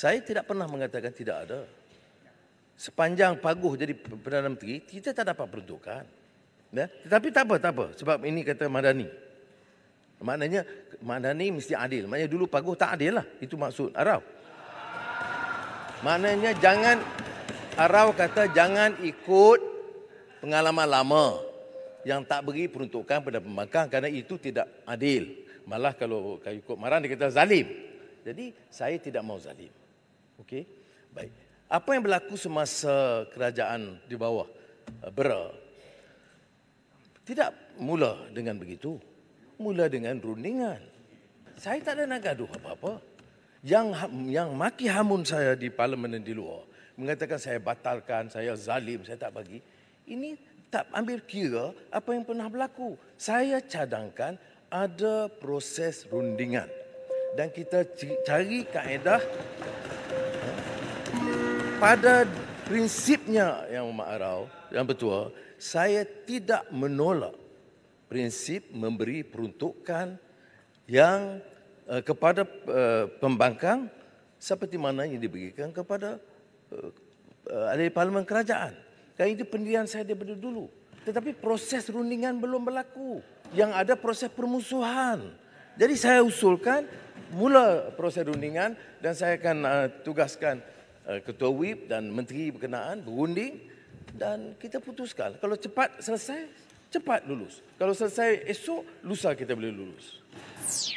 Saya tidak pernah mengatakan tidak ada. Sepanjang paguh jadi Perdana Menteri, kita tak dapat peruntukan. Ya? Tetapi tak apa, tak apa. Sebab ini kata Madani. Maknanya, Madani mesti adil. Maknanya dulu paguh tak adil lah. Itu maksud Arau. Maknanya jangan, Arau kata jangan ikut pengalaman lama yang tak beri peruntukan pada pembangkang kerana itu tidak adil. Malah kalau ikut marah, dia kata zalim. Jadi saya tidak mau zalim. Okey. Baik. Apa yang berlaku semasa kerajaan di bawah eh, Bera? Tidak mula dengan begitu. Mula dengan rundingan. Saya tak ada nak gaduh apa-apa. Yang ha, yang maki hamun saya di parlimen dan di luar mengatakan saya batalkan, saya zalim, saya tak bagi. Ini tak ambil kira apa yang pernah berlaku. Saya cadangkan ada proses rundingan. Dan kita cari kaedah pada prinsipnya ya yang ma'arau yang betul saya tidak menolak prinsip memberi peruntukan yang uh, kepada uh, pembangkang seperti mana yang diberikan kepada eh, ahli uh, uh, parlimen kerajaan. Dan ini pendirian saya daripada dulu. Tetapi proses rundingan belum berlaku. Yang ada proses permusuhan. Jadi saya usulkan mula proses rundingan dan saya akan uh, tugaskan Eh, Ketua WIP dan Menteri berkenaan berunding dan kita putuskan kalau cepat selesai, cepat lulus. Kalau selesai esok, lusa kita boleh lulus.